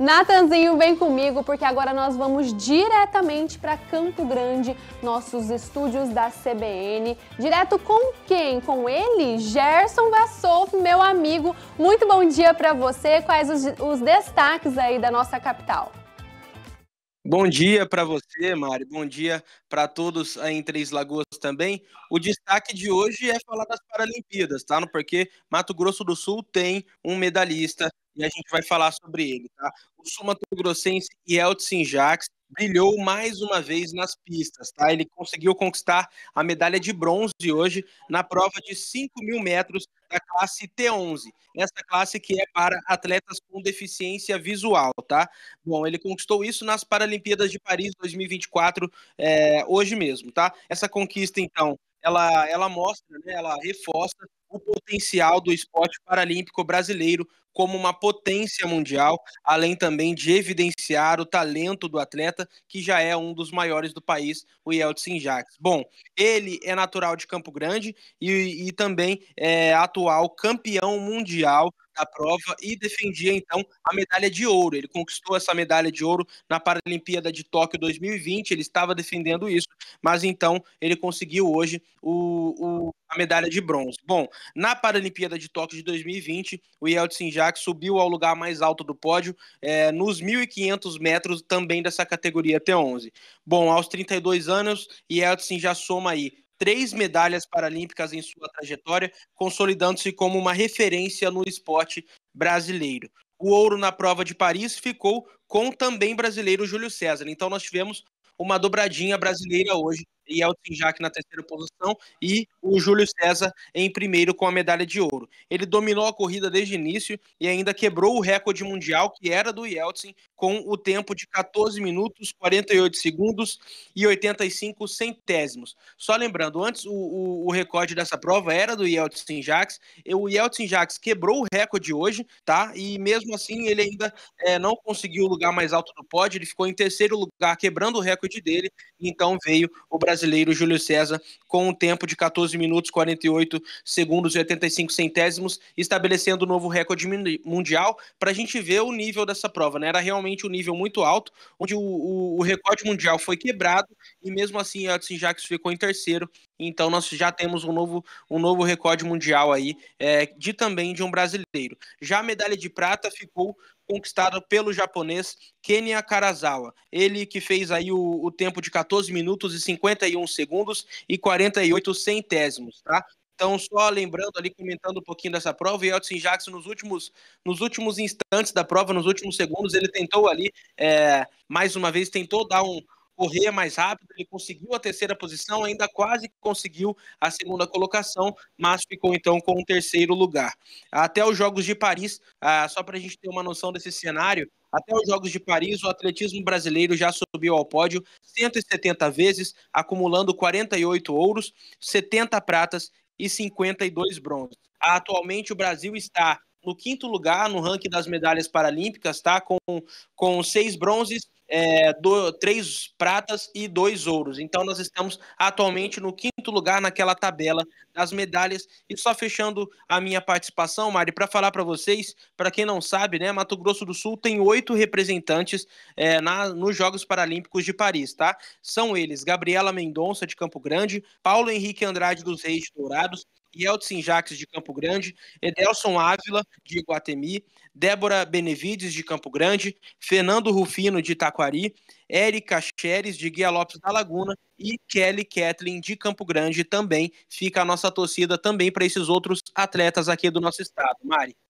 Natanzinho, vem comigo porque agora nós vamos diretamente para Campo Grande, nossos estúdios da CBN. Direto com quem? Com ele, Gerson Vassouf, meu amigo. Muito bom dia para você. Quais os, os destaques aí da nossa capital? Bom dia para você, Mari. Bom dia para todos aí em Três Lagoas também. O destaque de hoje é falar das Paralimpíadas, tá? Porque Mato Grosso do Sul tem um medalhista e a gente vai falar sobre ele, tá? O sumatogrossense Yeltsin Jacques brilhou mais uma vez nas pistas, tá? Ele conseguiu conquistar a medalha de bronze hoje na prova de 5 mil metros da classe T11. Essa classe que é para atletas com deficiência visual, tá? Bom, ele conquistou isso nas Paralimpíadas de Paris 2024, é, hoje mesmo, tá? Essa conquista, então, ela, ela mostra, né, ela reforça o potencial do esporte paralímpico brasileiro como uma potência mundial, além também de evidenciar o talento do atleta, que já é um dos maiores do país, o Yeltsin Jacques. Bom, ele é natural de Campo Grande e, e também é atual campeão mundial da prova e defendia então a medalha de ouro. Ele conquistou essa medalha de ouro na Paralimpíada de Tóquio 2020, ele estava defendendo isso mas então ele conseguiu hoje o, o, a medalha de bronze. Bom, na Paralimpíada de Tóquio de 2020, o Yeltsin Jack subiu ao lugar mais alto do pódio, é, nos 1.500 metros também dessa categoria T11. Bom, aos 32 anos, Yeltsin já soma aí três medalhas paralímpicas em sua trajetória, consolidando-se como uma referência no esporte brasileiro. O ouro na prova de Paris ficou com também brasileiro Júlio César. Então nós tivemos uma dobradinha brasileira hoje e Elton Jack na terceira posição e o Júlio César em primeiro com a medalha de ouro. Ele dominou a corrida desde o início e ainda quebrou o recorde mundial que era do Yeltsin com o tempo de 14 minutos, 48 segundos e 85 centésimos. Só lembrando, antes o, o, o recorde dessa prova era do Yeltsin Jax, o Yeltsin Jax quebrou o recorde hoje, tá? E mesmo assim ele ainda é, não conseguiu o lugar mais alto do pódio, ele ficou em terceiro lugar, quebrando o recorde dele, então veio o Brasil brasileiro Júlio César com um tempo de 14 minutos 48 segundos e 85 centésimos, estabelecendo um novo recorde mundial para a gente ver o nível dessa prova. Né? Era realmente um nível muito alto, onde o, o, o recorde mundial foi quebrado e mesmo assim Edson Jacques ficou em terceiro então nós já temos um novo, um novo recorde mundial aí, é, de também de um brasileiro. Já a medalha de prata ficou conquistada pelo japonês Kenya Karazawa. Ele que fez aí o, o tempo de 14 minutos e 51 segundos e 48 centésimos, tá? Então, só lembrando ali, comentando um pouquinho dessa prova, e Elton Jackson, nos últimos, nos últimos instantes da prova, nos últimos segundos, ele tentou ali, é, mais uma vez, tentou dar um, correr mais rápido, ele conseguiu a terceira posição, ainda quase conseguiu a segunda colocação, mas ficou então com o terceiro lugar. Até os Jogos de Paris, ah, só para a gente ter uma noção desse cenário, até os Jogos de Paris, o atletismo brasileiro já subiu ao pódio 170 vezes, acumulando 48 ouros, 70 pratas e 52 bronzes. Atualmente, o Brasil está no quinto lugar no ranking das medalhas paralímpicas, tá? Com, com seis bronzes é, do, três pratas e dois ouros. Então nós estamos atualmente no quinto lugar naquela tabela das medalhas. E só fechando a minha participação, Mari, para falar para vocês, para quem não sabe, né, Mato Grosso do Sul tem oito representantes é, na, nos Jogos Paralímpicos de Paris, tá? São eles Gabriela Mendonça de Campo Grande, Paulo Henrique Andrade dos Reis de Dourados, Yeltsin Jaques de Campo Grande, Edelson Ávila de Iguatemi, Débora Benevides de Campo Grande, Fernando Rufino de Taquari, Érica Xeres de Guia Lopes da Laguna e Kelly Kathleen de Campo Grande também. Fica a nossa torcida também para esses outros atletas aqui do nosso estado. Mari.